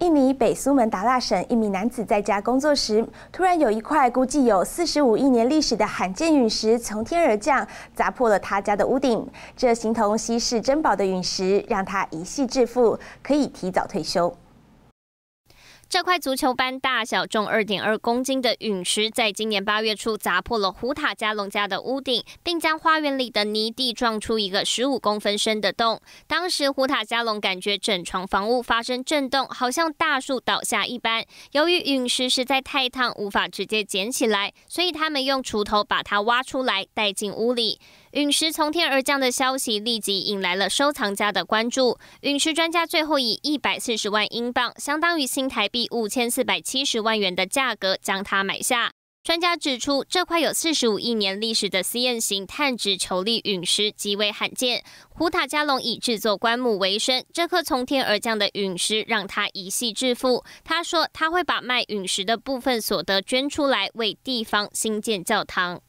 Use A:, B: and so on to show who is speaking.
A: 印尼北苏门答腊省，一名男子在家工作时，突然有一块估计有四十五亿年历史的罕见陨石从天而降，砸破了他家的屋顶。这形同稀世珍宝的陨石，让他一夕致富，可以提早退休。
B: 这块足球般大小、重二点二公斤的陨石，在今年八月初砸破了胡塔加隆家的屋顶，并将花园里的泥地撞出一个十五公分深的洞。当时胡塔加隆感觉整床房屋发生震动，好像大树倒下一般。由于陨石实在太烫，无法直接捡起来，所以他们用锄头把它挖出来，带进屋里。陨石从天而降的消息立即引来了收藏家的关注。陨石专家最后以一百四十万英镑（相当于新台币五千四百七十万元）的价格将它买下。专家指出，这块有四十五亿年历史的 C N 型碳质球粒陨石极为罕见。胡塔加隆以制作棺木为生，这颗从天而降的陨石让他一夕致富。他说，他会把卖陨石的部分所得捐出来，为地方兴建教堂。